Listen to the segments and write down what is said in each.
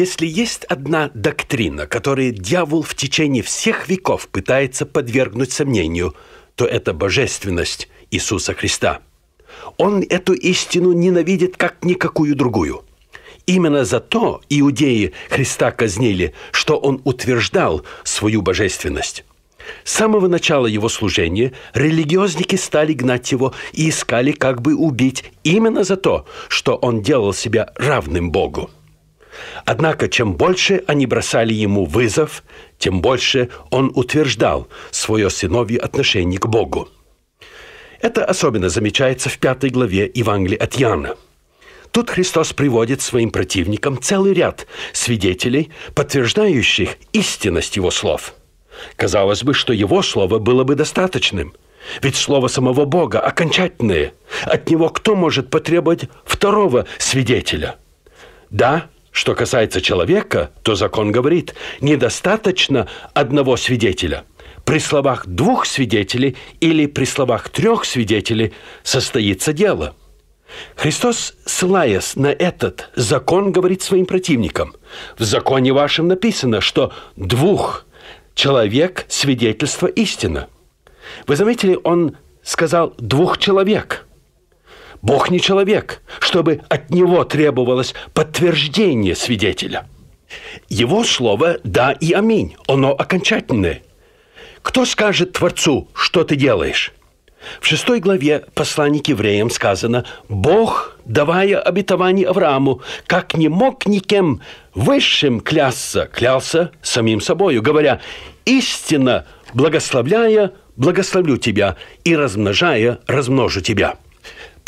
Если есть одна доктрина, которую дьявол в течение всех веков пытается подвергнуть сомнению, то это божественность Иисуса Христа. Он эту истину ненавидит как никакую другую. Именно за то иудеи Христа казнили, что он утверждал свою божественность. С самого начала его служения религиозники стали гнать его и искали, как бы убить именно за то, что он делал себя равным Богу. Однако, чем больше они бросали ему вызов, тем больше он утверждал свое сыновье отношение к Богу. Это особенно замечается в пятой главе Евангелия от Яна. Тут Христос приводит своим противникам целый ряд свидетелей, подтверждающих истинность его слов. Казалось бы, что его слово было бы достаточным – ведь слово самого Бога окончательное. От него кто может потребовать второго свидетеля? Да, что касается человека, то закон говорит, недостаточно одного свидетеля. При словах двух свидетелей или при словах трех свидетелей состоится дело. Христос, ссылаясь на этот закон, говорит своим противникам, в законе вашем написано, что двух человек свидетельство истина. Вы заметили, он сказал двух человек – Бог не человек, чтобы от него требовалось подтверждение свидетеля. Его слово «да» и «аминь», оно окончательное. Кто скажет Творцу, что ты делаешь? В шестой главе послания к евреям сказано «Бог, давая обетование Аврааму, как не мог никем высшим клясться, клялся самим собою, говоря, истинно благословляя, благословлю тебя, и размножая, размножу тебя».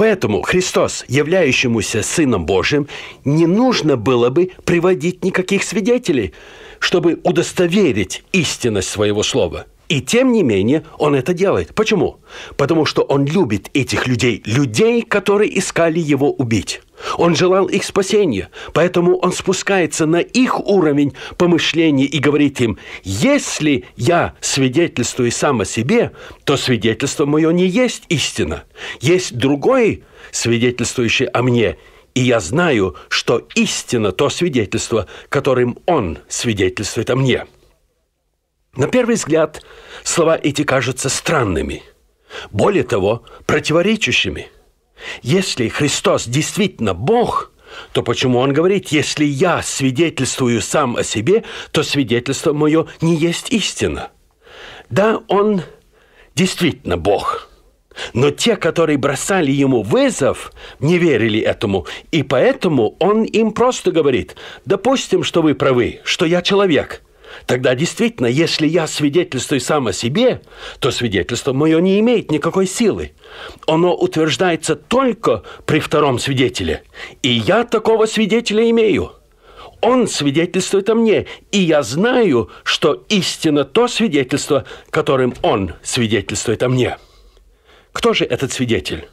Поэтому Христос, являющемуся Сыном Божьим, не нужно было бы приводить никаких свидетелей, чтобы удостоверить истинность своего слова – и тем не менее он это делает. Почему? Потому что он любит этих людей, людей, которые искали его убить. Он желал их спасения, поэтому он спускается на их уровень помышления и говорит им, если я свидетельствую сам о себе, то свидетельство мое не есть истина. Есть другой, свидетельствующий о мне, и я знаю, что истина то свидетельство, которым он свидетельствует о мне. На первый взгляд слова эти кажутся странными, более того, противоречащими. Если Христос действительно Бог, то почему Он говорит, если я свидетельствую сам о себе, то свидетельство мое не есть истина? Да, Он действительно Бог – но те, которые бросали ему вызов, не верили этому. И поэтому он им просто говорит, допустим, что вы правы, что я человек. Тогда действительно, если я свидетельствую сам о себе, то свидетельство мое не имеет никакой силы. Оно утверждается только при втором свидетеле. И я такого свидетеля имею. Он свидетельствует о мне, и я знаю, что истинно то свидетельство, которым он свидетельствует о мне. Кто же этот свидетель?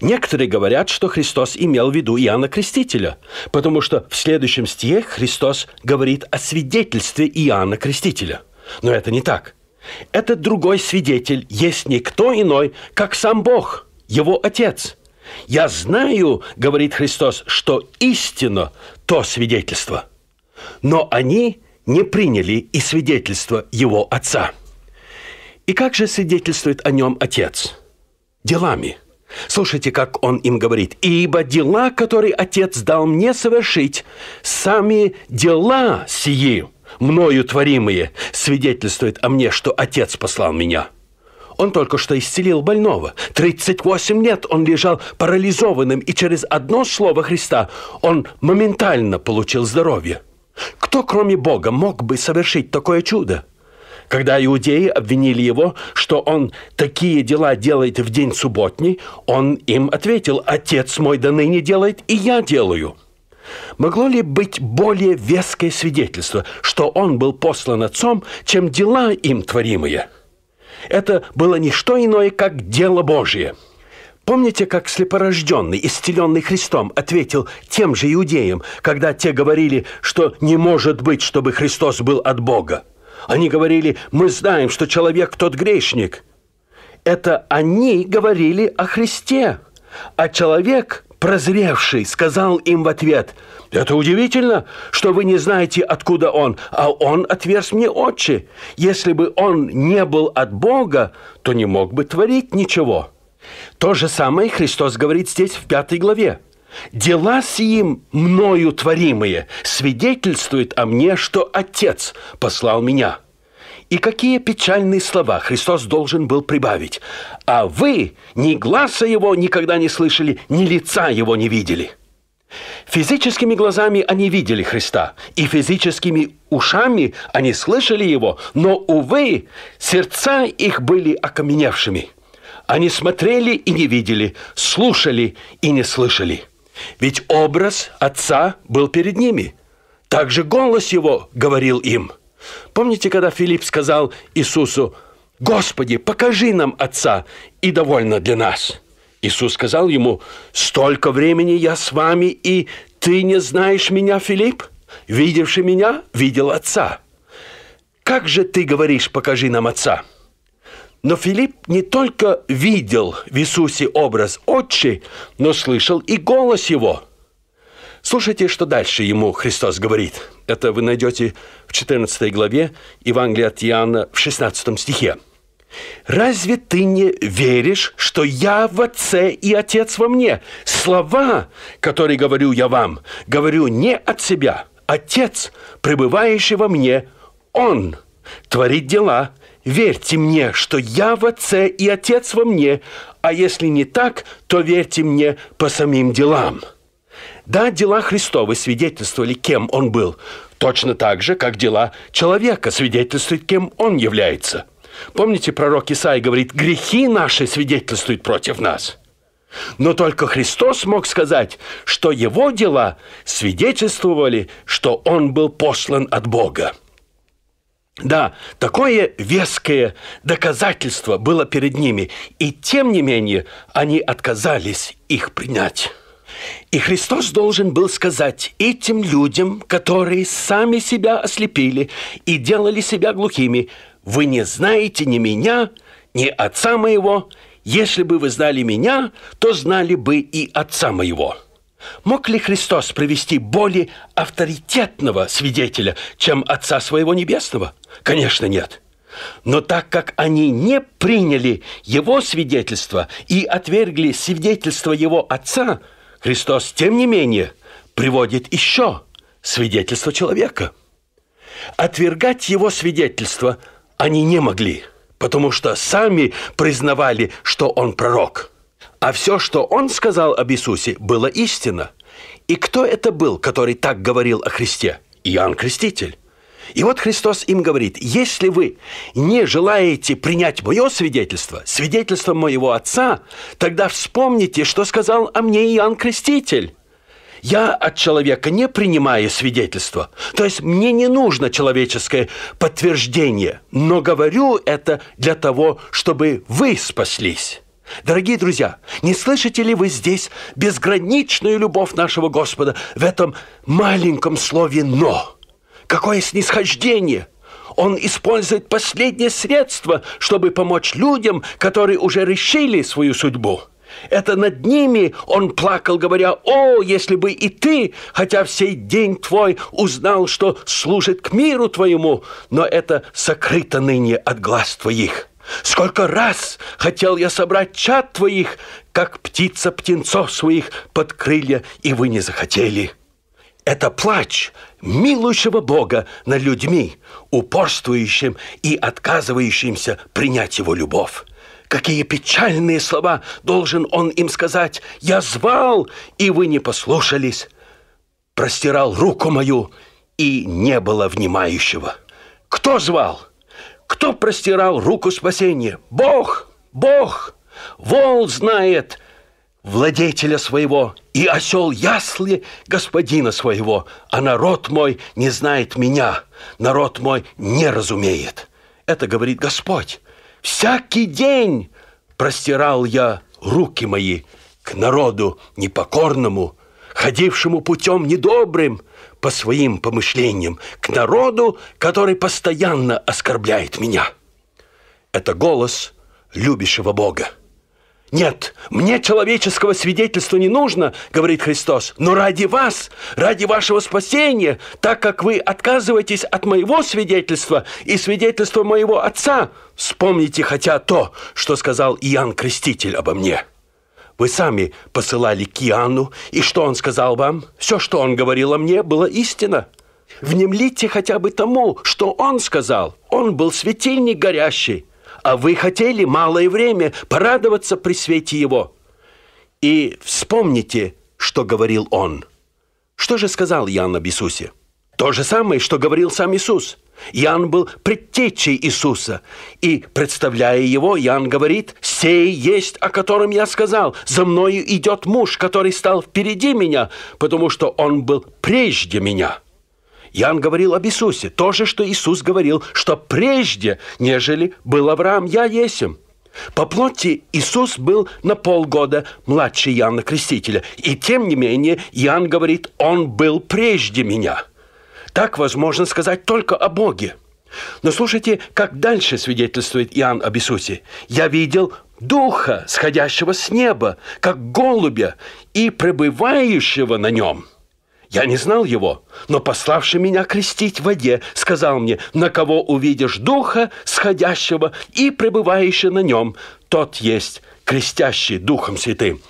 Некоторые говорят, что Христос имел в виду Иоанна Крестителя, потому что в следующем стихе Христос говорит о свидетельстве Иоанна Крестителя. Но это не так. Этот другой свидетель есть никто иной, как сам Бог, его Отец. «Я знаю, — говорит Христос, — что истина – то свидетельство». Но они не приняли и свидетельство его Отца. И как же свидетельствует о нем Отец? Делами – Слушайте, как он им говорит. «Ибо дела, которые Отец дал мне совершить, сами дела сии, мною творимые, свидетельствуют о мне, что Отец послал меня». Он только что исцелил больного. 38 лет он лежал парализованным, и через одно слово Христа он моментально получил здоровье. Кто, кроме Бога, мог бы совершить такое чудо? Когда иудеи обвинили его, что он такие дела делает в день субботний, он им ответил, «Отец мой до ныне делает, и я делаю». Могло ли быть более веское свидетельство, что он был послан отцом, чем дела им творимые? Это было не что иное, как дело Божие. Помните, как слепорожденный, исцеленный Христом, ответил тем же иудеям, когда те говорили, что не может быть, чтобы Христос был от Бога? Они говорили, мы знаем, что человек тот грешник. Это они говорили о Христе. А человек, прозревший, сказал им в ответ, «Это удивительно, что вы не знаете, откуда он, а он отверз мне очи. Если бы он не был от Бога, то не мог бы творить ничего». То же самое Христос говорит здесь в пятой главе. Дела сим мною творимые свидетельствуют о мне, что Отец послал меня. И какие печальные слова Христос должен был прибавить. А вы ни глаза его никогда не слышали, ни лица его не видели. Физическими глазами они видели Христа, и физическими ушами они слышали его, но, увы, сердца их были окаменевшими. Они смотрели и не видели, слушали и не слышали. Ведь образ отца был перед ними. Также голос его говорил им. Помните, когда Филипп сказал Иисусу, «Господи, покажи нам отца, и довольно для нас». Иисус сказал ему, «Столько времени я с вами, и ты не знаешь меня, Филипп? Видевший меня, видел отца. Как же ты говоришь, покажи нам отца?» Но Филипп не только видел в Иисусе образ Отчи, но слышал и голос его. Слушайте, что дальше ему Христос говорит. Это вы найдете в 14 главе Евангелия от Иоанна в 16 стихе. «Разве ты не веришь, что я в Отце и Отец во мне? Слова, которые говорю я вам, говорю не от себя. Отец, пребывающий во мне, Он творит дела, верьте мне, что я в Отце и Отец во мне, а если не так, то верьте мне по самим делам». Да, дела Христовы свидетельствовали, кем он был, точно так же, как дела человека свидетельствуют, кем он является. Помните, пророк Исаия говорит, грехи наши свидетельствуют против нас. Но только Христос мог сказать, что его дела свидетельствовали, что он был послан от Бога. Да, такое веское доказательство было перед ними, и тем не менее они отказались их принять. И Христос должен был сказать этим людям, которые сами себя ослепили и делали себя глухими, «Вы не знаете ни меня, ни отца моего. Если бы вы знали меня, то знали бы и отца моего». Мог ли Христос провести более авторитетного свидетеля, чем Отца Своего Небесного? Конечно, нет. Но так как они не приняли его свидетельство и отвергли свидетельство его Отца, Христос, тем не менее, приводит еще свидетельство человека. Отвергать его свидетельство они не могли, потому что сами признавали, что он пророк – а все, что он сказал об Иисусе, было истина. И кто это был, который так говорил о Христе? Иоанн Креститель. И вот Христос им говорит, если вы не желаете принять мое свидетельство, свидетельство моего Отца, тогда вспомните, что сказал о мне Иоанн Креститель. Я от человека не принимаю свидетельство. То есть мне не нужно человеческое подтверждение, но говорю это для того, чтобы вы спаслись. Дорогие друзья, не слышите ли вы здесь безграничную любовь нашего Господа в этом маленьком слове «но»? Какое снисхождение! Он использует последнее средство, чтобы помочь людям, которые уже решили свою судьбу. Это над ними он плакал, говоря, «О, если бы и ты, хотя в день твой, узнал, что служит к миру твоему, но это сокрыто ныне от глаз твоих». Сколько раз хотел я собрать чад твоих, как птица птенцов своих под крылья, и вы не захотели. Это плач милующего Бога над людьми, упорствующим и отказывающимся принять его любовь. Какие печальные слова должен он им сказать. Я звал, и вы не послушались. Простирал руку мою, и не было внимающего. Кто звал? Кто простирал руку спасения? Бог! Бог! Вол знает владетеля своего, и осел ясли господина своего, а народ мой не знает меня, народ мой не разумеет. Это говорит Господь. Всякий день простирал я руки мои к народу непокорному, ходившему путем недобрым, по своим помышлениям к народу, который постоянно оскорбляет меня. Это голос любящего Бога. Нет, мне человеческого свидетельства не нужно, говорит Христос, но ради вас, ради вашего спасения, так как вы отказываетесь от моего свидетельства и свидетельства моего Отца, вспомните хотя то, что сказал Иоанн Креститель обо мне. Вы сами посылали Киану, и что он сказал вам? Все, что он говорил о мне, было истина. Внемлите хотя бы тому, что он сказал. Он был светильник горящий, а вы хотели малое время порадоваться при свете его. И вспомните, что говорил он. Что же сказал Ян об Иисусе? То же самое, что говорил сам Иисус. Иоанн был предтечей Иисуса. И, представляя его, Иоанн говорит, «Сей есть, о котором я сказал, за мною идет муж, который стал впереди меня, потому что он был прежде меня». Иоанн говорил об Иисусе, то же, что Иисус говорил, что прежде, нежели был Авраам, я есем. По плоти Иисус был на полгода младше Иоанна Крестителя, и тем не менее Иоанн говорит, он был прежде меня – так возможно сказать только о Боге. Но слушайте, как дальше свидетельствует Иоанн об Иисусе. «Я видел Духа, сходящего с неба, как голубя, и пребывающего на нем». Я не знал его, но пославший меня крестить в воде, сказал мне, на кого увидишь духа, сходящего и пребывающего на нем, тот есть крестящий духом святым.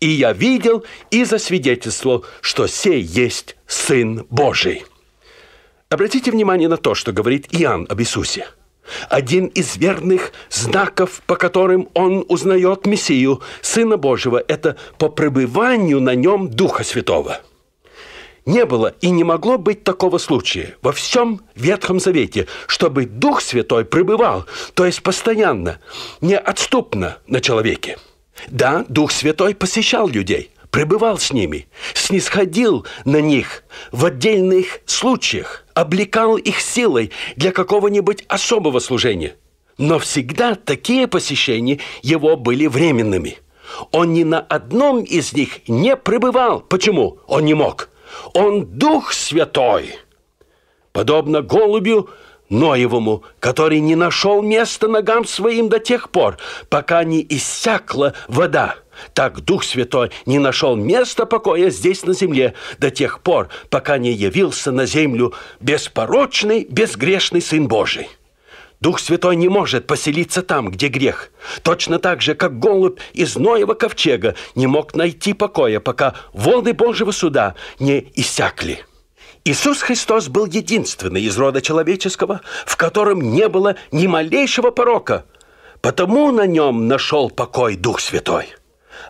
И я видел и засвидетельствовал, что сей есть Сын Божий». Обратите внимание на то, что говорит Иоанн об Иисусе. Один из верных знаков, по которым он узнает Мессию, Сына Божьего, это по пребыванию на нем Духа Святого. Не было и не могло быть такого случая во всем Ветхом Завете, чтобы Дух Святой пребывал, то есть постоянно, неотступно на человеке. Да, Дух Святой посещал людей, пребывал с ними, снисходил на них в отдельных случаях, облекал их силой для какого-нибудь особого служения. Но всегда такие посещения его были временными. Он ни на одном из них не пребывал. Почему? Он не мог. Он Дух Святой. Подобно голубю, Ноевому, который не нашел места ногам своим до тех пор, пока не иссякла вода – так Дух Святой не нашел места покоя здесь на земле до тех пор, пока не явился на землю беспорочный, безгрешный Сын Божий. Дух Святой не может поселиться там, где грех. Точно так же, как голубь из Ноева ковчега не мог найти покоя, пока волны Божьего суда не иссякли. Иисус Христос был единственный из рода человеческого, в котором не было ни малейшего порока, потому на нем нашел покой Дух Святой.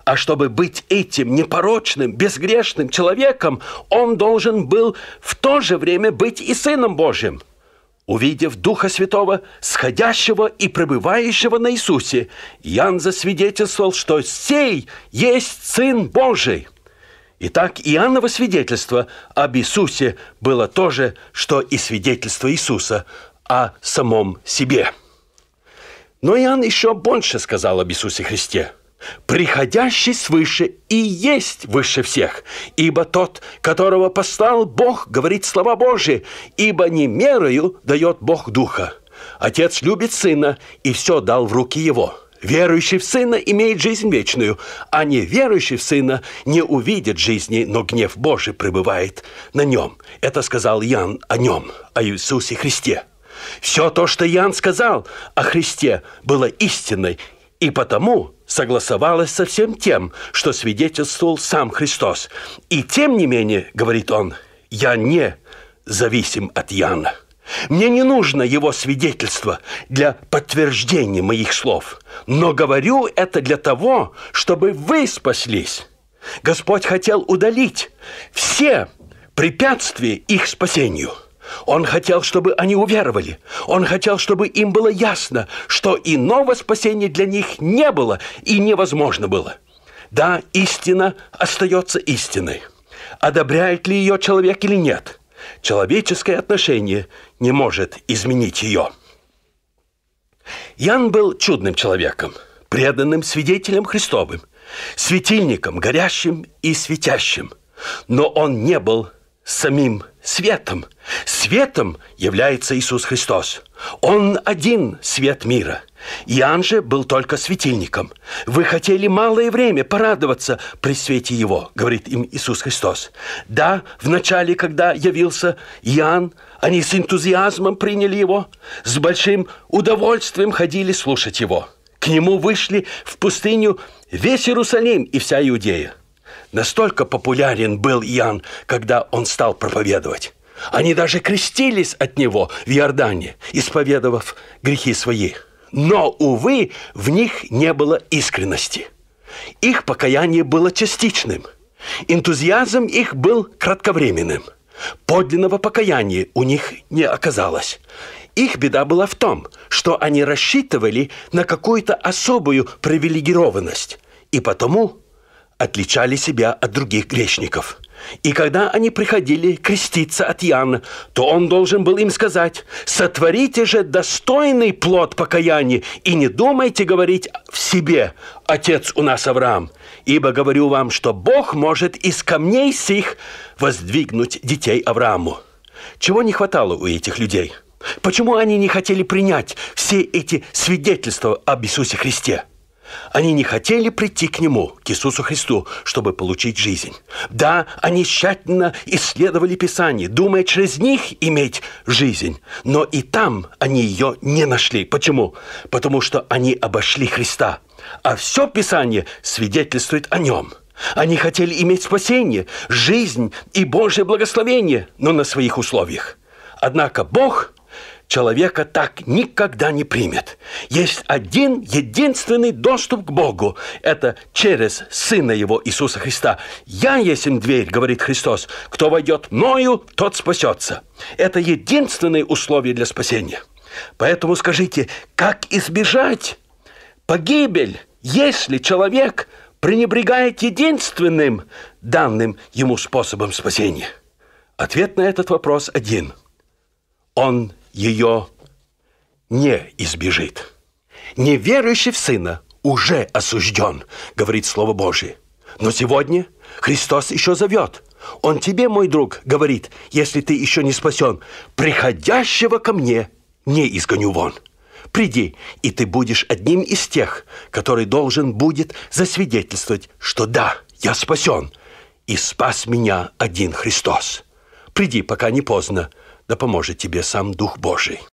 А чтобы быть этим непорочным, безгрешным человеком, он должен был в то же время быть и Сыном Божьим. Увидев Духа Святого, сходящего и пребывающего на Иисусе, Иоанн засвидетельствовал, что сей есть Сын Божий. Итак, Иоанново свидетельство об Иисусе было то же, что и свидетельство Иисуса о самом себе. Но Иоанн еще больше сказал об Иисусе Христе – приходящий свыше и есть выше всех, ибо тот, которого послал Бог, говорит слова Божии, ибо не мерою дает Бог духа. Отец любит сына и все дал в руки его. Верующий в сына имеет жизнь вечную, а не верующий в сына не увидит жизни, но гнев Божий пребывает на нем. Это сказал Ян о нем, о Иисусе Христе. Все то, что Ян сказал о Христе, было истиной, и потому согласовалось со всем тем, что свидетельствовал сам Христос. И тем не менее, говорит он, я не зависим от Яна. Мне не нужно его свидетельство для подтверждения моих слов, но говорю это для того, чтобы вы спаслись. Господь хотел удалить все препятствия их спасению – он хотел, чтобы они уверовали. Он хотел, чтобы им было ясно, что иного спасения для них не было и невозможно было. Да, истина остается истиной. Одобряет ли ее человек или нет, человеческое отношение не может изменить ее. Ян был чудным человеком, преданным свидетелем Христовым, светильником, горящим и светящим. Но он не был самим светом. Светом является Иисус Христос. Он один свет мира. Иоанн же был только светильником. Вы хотели малое время порадоваться при свете его, говорит им Иисус Христос. Да, в начале, когда явился Иоанн, они с энтузиазмом приняли его, с большим удовольствием ходили слушать его. К нему вышли в пустыню весь Иерусалим и вся Иудея. Настолько популярен был Иоанн, когда он стал проповедовать. Они даже крестились от него в Иордане, исповедовав грехи свои. Но, увы, в них не было искренности. Их покаяние было частичным. Энтузиазм их был кратковременным. Подлинного покаяния у них не оказалось. Их беда была в том, что они рассчитывали на какую-то особую привилегированность. И потому отличали себя от других грешников. И когда они приходили креститься от Иоанна, то он должен был им сказать, «Сотворите же достойный плод покаяния и не думайте говорить в себе, «Отец у нас Авраам», ибо говорю вам, что Бог может из камней сих воздвигнуть детей Аврааму». Чего не хватало у этих людей? Почему они не хотели принять все эти свидетельства об Иисусе Христе? – они не хотели прийти к Нему, к Иисусу Христу, чтобы получить жизнь. Да, они тщательно исследовали Писание, думая через них иметь жизнь. Но и там они ее не нашли. Почему? Потому что они обошли Христа. А все Писание свидетельствует о Нем – они хотели иметь спасение, жизнь и Божье благословение, но на своих условиях. Однако Бог человека так никогда не примет. Есть один единственный доступ к Богу. Это через Сына Его Иисуса Христа. «Я есть им дверь», говорит Христос. «Кто войдет мною, тот спасется». Это единственное условие для спасения. Поэтому скажите, как избежать погибель, если человек пренебрегает единственным данным ему способом спасения? Ответ на этот вопрос один. Он ее не избежит. Неверующий в Сына уже осужден, говорит Слово Божие. Но сегодня Христос еще зовет. Он тебе, мой друг, говорит, если ты еще не спасен, приходящего ко мне не изгоню вон. Приди, и ты будешь одним из тех, который должен будет засвидетельствовать, что да, я спасен, и спас меня один Христос. Приди, пока не поздно, да поможет тебе сам Дух Божий.